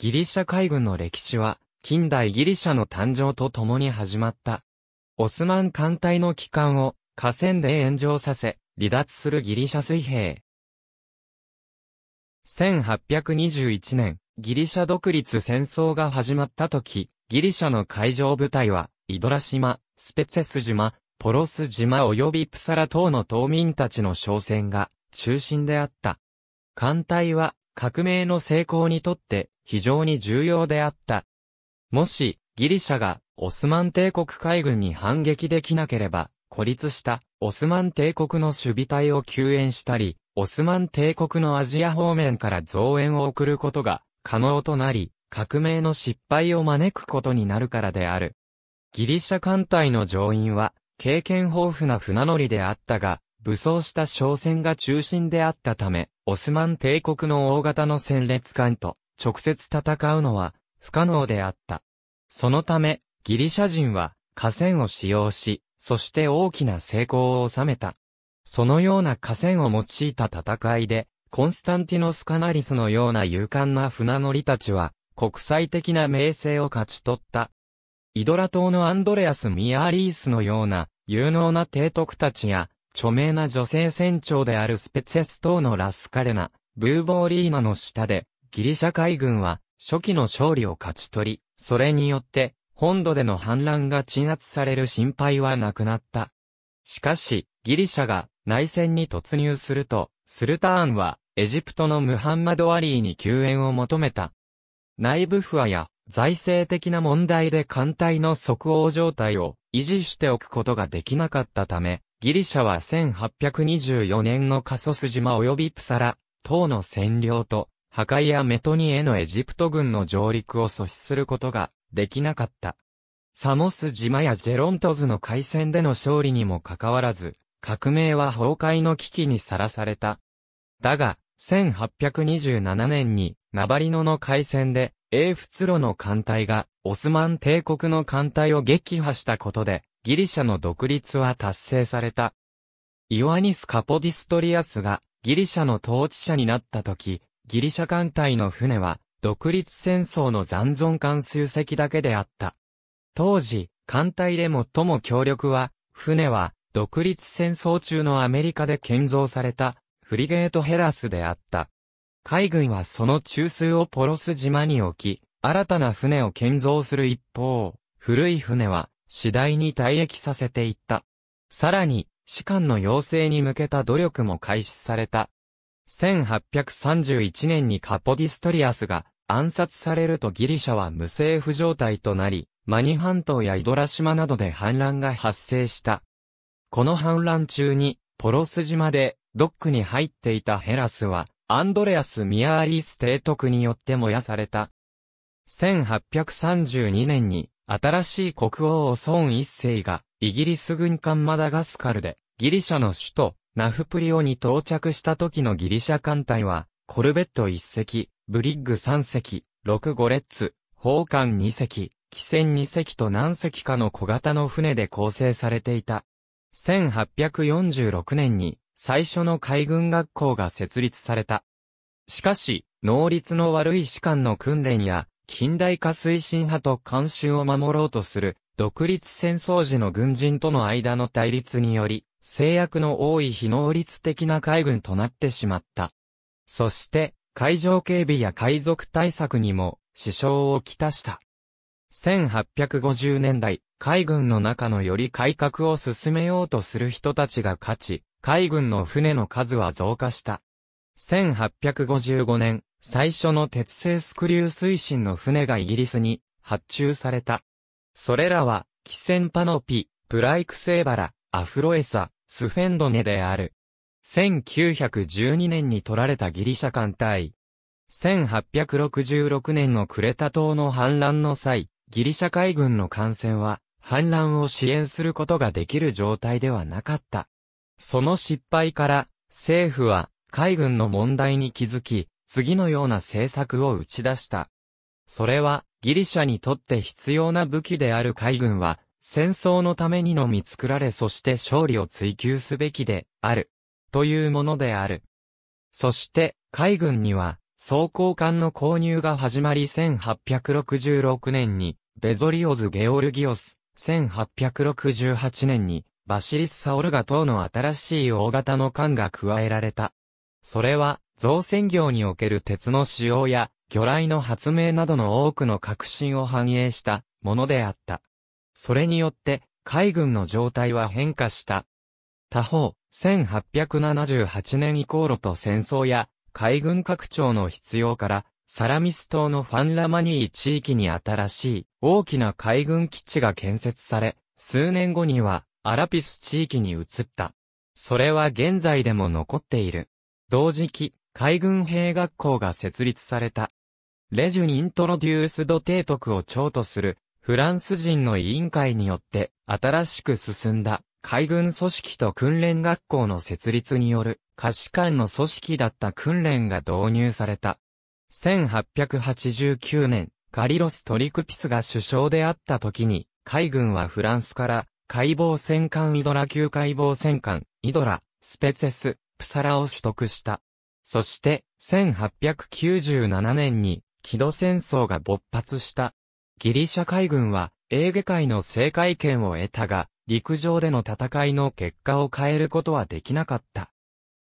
ギリシャ海軍の歴史は、近代ギリシャの誕生と共に始まった。オスマン艦隊の機関を河川で炎上させ、離脱するギリシャ水兵。1821年、ギリシャ独立戦争が始まった時、ギリシャの海上部隊は、イドラ島、スペツェス島、ポロス島及びプサラ島の島民たちの商船が中心であった。艦隊は革命の成功にとって非常に重要であった。もし、ギリシャがオスマン帝国海軍に反撃できなければ、孤立したオスマン帝国の守備隊を救援したり、オスマン帝国のアジア方面から増援を送ることが可能となり、革命の失敗を招くことになるからである。ギリシャ艦隊の乗員は、経験豊富な船乗りであったが、武装した商船が中心であったため、オスマン帝国の大型の戦列艦と、直接戦うのは不可能であった。そのため、ギリシャ人は河川を使用し、そして大きな成功を収めた。そのような河川を用いた戦いで、コンスタンティノスカナリスのような勇敢な船乗りたちは、国際的な名声を勝ち取った。イドラ島のアンドレアス・ミアーリースのような有能な提督たちや、著名な女性船長であるスペツェス島のラスカレナ、ブーボーリーナの下で、ギリシャ海軍は初期の勝利を勝ち取り、それによって本土での反乱が鎮圧される心配はなくなった。しかし、ギリシャが内戦に突入すると、スルターンはエジプトのムハンマド・アリーに救援を求めた。内部不和や財政的な問題で艦隊の即応状態を維持しておくことができなかったため、ギリシャは1824年のカソス島及びプサラ、等の占領と、破壊やメトニへのエジプト軍の上陸を阻止することができなかった。サモス島やジェロントズの海戦での勝利にもかかわらず、革命は崩壊の危機にさらされた。だが、1827年に、ナバリノの海戦で、英仏路の艦隊が、オスマン帝国の艦隊を撃破したことで、ギリシャの独立は達成された。イオアニス・カポディストリアスが、ギリシャの統治者になった時、ギリシャ艦隊の船は、独立戦争の残存艦数隻だけであった。当時、艦隊で最も強力は、船は、独立戦争中のアメリカで建造された、フリゲートヘラスであった。海軍はその中枢をポロス島に置き、新たな船を建造する一方、古い船は、次第に退役させていった。さらに、士官の養成に向けた努力も開始された。1831年にカポディストリアスが暗殺されるとギリシャは無政府状態となり、マニ半島やイドラ島などで反乱が発生した。この反乱中に、ポロス島でドックに入っていたヘラスは、アンドレアス・ミアーリース提督によって燃やされた。1832年に、新しい国王を孫一世が、イギリス軍艦マダガスカルで、ギリシャの首都、ナフプリオに到着した時のギリシャ艦隊は、コルベット1隻、ブリッグ3隻、6ゴレッツ、砲艦2隻、汽船2隻と何隻かの小型の船で構成されていた。1846年に最初の海軍学校が設立された。しかし、能率の悪い士官の訓練や、近代化推進派と慣習を守ろうとする、独立戦争時の軍人との間の対立により、制約の多い非能率的な海軍となってしまった。そして、海上警備や海賊対策にも支障をきたした。1850年代、海軍の中のより改革を進めようとする人たちが勝ち、海軍の船の数は増加した。1855年、最初の鉄製スクリュー推進の船がイギリスに発注された。それらは、汽船パノピ、ブライクセーバラ、アフロエサ、スフェンドネである。1912年に取られたギリシャ艦隊。1866年のクレタ島の反乱の際、ギリシャ海軍の艦船は、反乱を支援することができる状態ではなかった。その失敗から、政府は、海軍の問題に気づき、次のような政策を打ち出した。それは、ギリシャにとって必要な武器である海軍は、戦争のためにのみ作られそして勝利を追求すべきである、というものである。そして、海軍には、装甲艦の購入が始まり1866年に、ベゾリオズ・ゲオルギオス、1868年に、バシリス・サオルガ等の新しい大型の艦が加えられた。それは、造船業における鉄の使用や、魚雷の発明などの多くの革新を反映したものであった。それによって海軍の状態は変化した。他方、1878年以降路と戦争や海軍拡張の必要から、サラミス島のファンラマニー地域に新しい大きな海軍基地が建設され、数年後にはアラピス地域に移った。それは現在でも残っている。同時期、海軍兵学校が設立された。レジュニントロデュースドテイトクを長とするフランス人の委員会によって新しく進んだ海軍組織と訓練学校の設立による可視官の組織だった訓練が導入された。1889年、カリロス・トリクピスが首相であった時に、海軍はフランスから解剖戦艦イドラ級解剖戦艦、イドラ、スペツェス、プサラを取得した。そして、1897年に、木戸戦争が勃発した。ギリシャ海軍は、エーゲ海の制海権を得たが、陸上での戦いの結果を変えることはできなかった。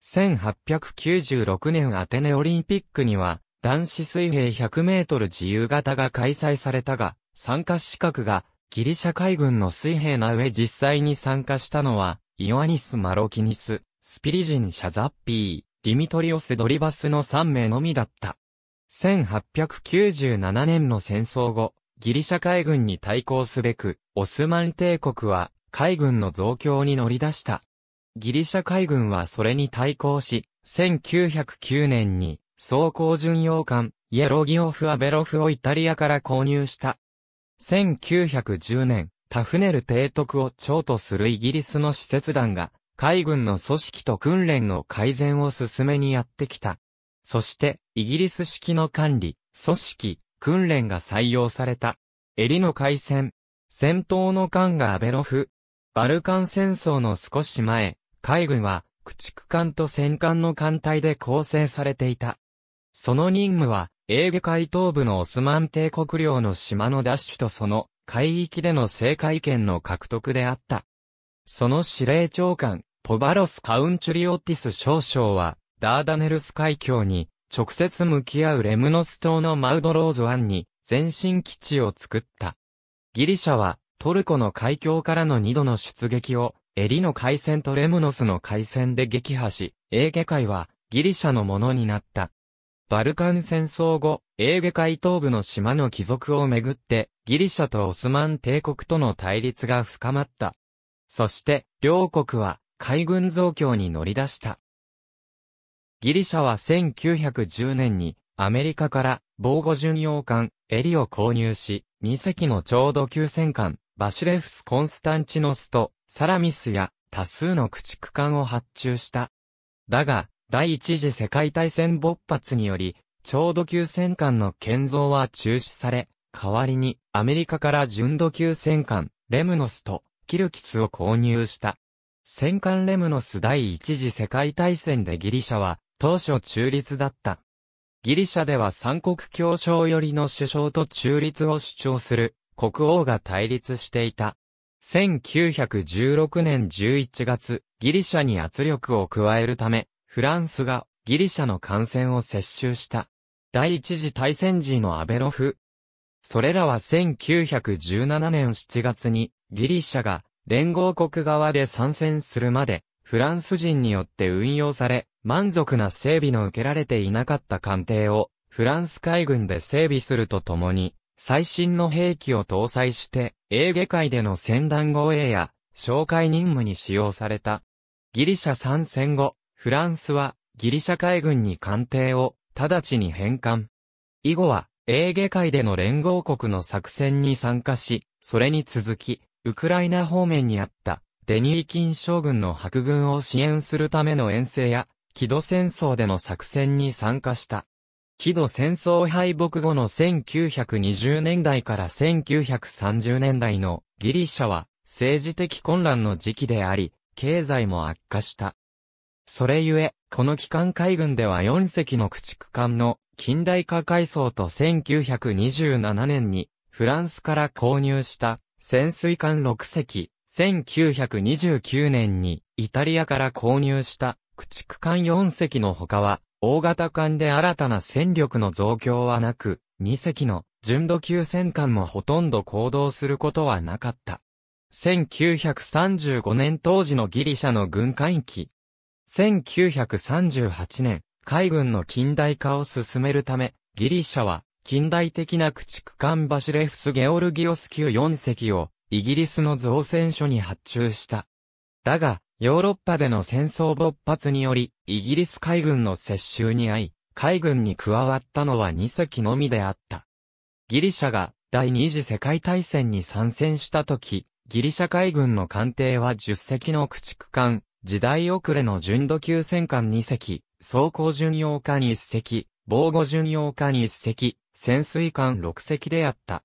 1896年アテネオリンピックには、男子水平100メートル自由形が開催されたが、参加資格がギリシャ海軍の水兵な上実際に参加したのは、イオアニス・マロキニス、スピリジン・シャザッピー、ディミトリオス・ドリバスの3名のみだった。1897年の戦争後、ギリシャ海軍に対抗すべく、オスマン帝国は海軍の増強に乗り出した。ギリシャ海軍はそれに対抗し、1909年に装甲巡洋艦、イエロギオフ・アベロフをイタリアから購入した。1910年、タフネル提督を長とするイギリスの施設団が、海軍の組織と訓練の改善を進めにやってきた。そして、イギリス式の管理、組織、訓練が採用された。襟の海戦、戦闘の艦がアベロフ。バルカン戦争の少し前、海軍は駆逐艦と戦艦の艦隊で構成されていた。その任務は、エーゲ海東部のオスマン帝国領の島の奪取とその海域での制海権の獲得であった。その司令長官、ポバロス・カウンチュリオティス少将は、ダーダネルス海峡に直接向き合うレムノス島のマウドローズ湾に前進基地を作った。ギリシャはトルコの海峡からの2度の出撃をエリの海戦とレムノスの海戦で撃破し、エーゲ海はギリシャのものになった。バルカン戦争後、エーゲ海東部の島の貴族をめぐって、ギリシャとオスマン帝国との対立が深まった。そして、両国は海軍増強に乗り出した。ギリシャは1910年にアメリカから防護巡洋艦エリを購入し、2隻のちょうど9戦艦バシュレフス・コンスタンチノスとサラミスや多数の駆逐艦を発注した。だが、第一次世界大戦勃発により、ちょうど9戦艦の建造は中止され、代わりにアメリカから純度級戦艦レムノスとキルキスを購入した。戦艦レムノス第一次世界大戦でギリシャは当初中立だった。ギリシャでは三国協商寄りの首相と中立を主張する国王が対立していた。1916年11月、ギリシャに圧力を加えるため、フランスがギリシャの艦船を接収した。第一次大戦時のアベロフ。それらは1917年7月にギリシャが連合国側で参戦するまでフランス人によって運用され、満足な整備の受けられていなかった艦艇を、フランス海軍で整備するとともに、最新の兵器を搭載して、エーゲ海での戦団護衛や、哨戒任務に使用された。ギリシャ参戦後、フランスは、ギリシャ海軍に艦艇を、直ちに返還。以後は、エーゲ海での連合国の作戦に参加し、それに続き、ウクライナ方面にあった、デニーキン将軍の白軍を支援するための遠征や、木戸戦争での作戦に参加した。木戸戦争敗北後の1920年代から1930年代のギリシャは政治的混乱の時期であり、経済も悪化した。それゆえ、この機関海軍では4隻の駆逐艦の近代化改装と1927年にフランスから購入した潜水艦6隻、1929年にイタリアから購入した駆逐艦4隻の他は、大型艦で新たな戦力の増強はなく、2隻の純度級戦艦もほとんど行動することはなかった。1935年当時のギリシャの軍艦機。1938年、海軍の近代化を進めるため、ギリシャは近代的な駆逐艦バシレフス・ゲオルギオス級4隻をイギリスの造船所に発注した。だが、ヨーロッパでの戦争勃発により、イギリス海軍の接収に遭い、海軍に加わったのは2隻のみであった。ギリシャが第二次世界大戦に参戦した時、ギリシャ海軍の艦艇は10隻の駆逐艦、時代遅れの純度級戦艦2隻、装甲巡洋艦1隻、防護巡洋艦1隻、潜水艦6隻であった。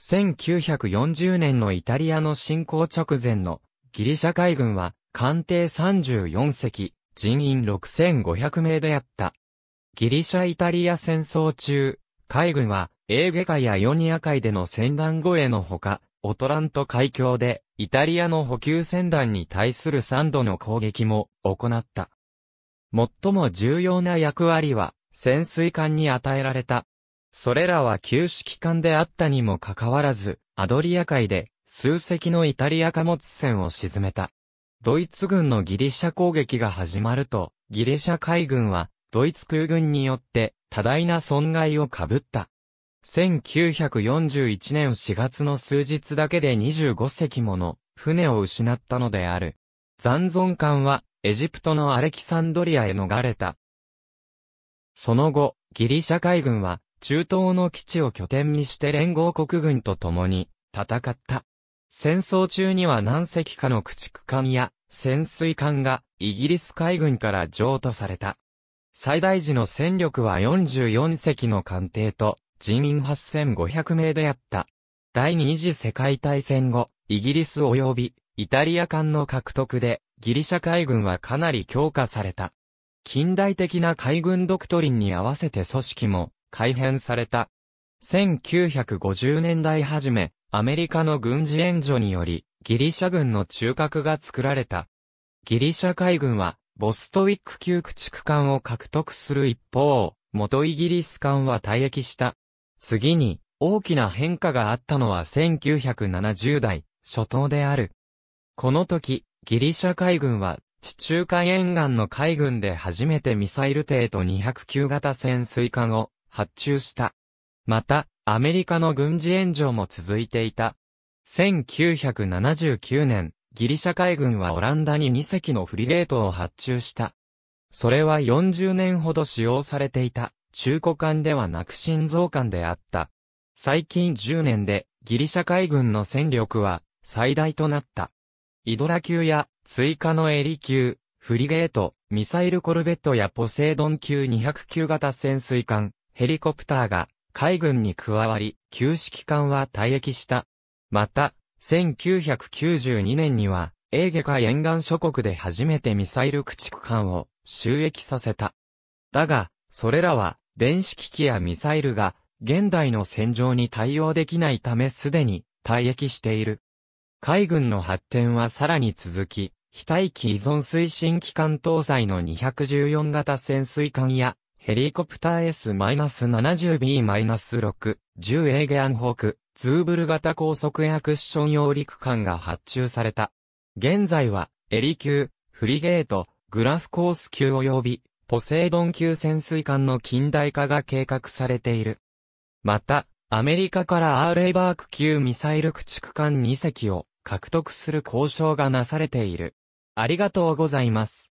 1940年のイタリアの侵攻直前のギリシャ海軍は官邸34隻、人員6500名であった。ギリシャ・イタリア戦争中、海軍は、エーゲ海やヨニア海での戦団護衛のほか、オトラント海峡で、イタリアの補給船団に対する3度の攻撃も行った。最も重要な役割は、潜水艦に与えられた。それらは旧式艦であったにもかかわらず、アドリア海で、数隻のイタリア貨物船を沈めた。ドイツ軍のギリシャ攻撃が始まると、ギリシャ海軍は、ドイツ空軍によって、多大な損害を被った。1941年4月の数日だけで25隻もの船を失ったのである。残存艦はエジプトのアレキサンドリアへ逃れた。その後、ギリシャ海軍は中東の基地を拠点にして連合国軍と共に戦った。戦争中には何隻かの駆逐艦や潜水艦がイギリス海軍から譲渡された。最大時の戦力は44隻の艦艇と人員8500名であった。第二次世界大戦後、イギリス及びイタリア艦の獲得でギリシャ海軍はかなり強化された。近代的な海軍ドクトリンに合わせて組織も改変された。1950年代初め、アメリカの軍事援助により、ギリシャ軍の中核が作られた。ギリシャ海軍は、ボストウィック級駆逐艦を獲得する一方、元イギリス艦は退役した。次に、大きな変化があったのは1970代、初頭である。この時、ギリシャ海軍は、地中海沿岸の海軍で初めてミサイル艇と209型潜水艦を発注した。また、アメリカの軍事援助も続いていた。1979年、ギリシャ海軍はオランダに2隻のフリゲートを発注した。それは40年ほど使用されていた、中古艦ではなく心臓艦であった。最近10年で、ギリシャ海軍の戦力は、最大となった。イドラ級や、追加のエリ級、フリゲート、ミサイルコルベットやポセイドン級2 0 9級型潜水艦、ヘリコプターが、海軍に加わり、旧式艦は退役した。また、1992年には、エーゲ海沿岸諸国で初めてミサイル駆逐艦を収益させた。だが、それらは、電子機器やミサイルが、現代の戦場に対応できないためすでに退役している。海軍の発展はさらに続き、非待機依存推進機関搭載の214型潜水艦や、ヘリコプター S-70B-6、10エーゲアンホーク、ツーブル型高速エアクッション用陸艦が発注された。現在は、エリ級、フリゲート、グラフコース級及び、ポセイドン級潜水艦の近代化が計画されている。また、アメリカからアーレイバーク級ミサイル駆逐艦2隻を獲得する交渉がなされている。ありがとうございます。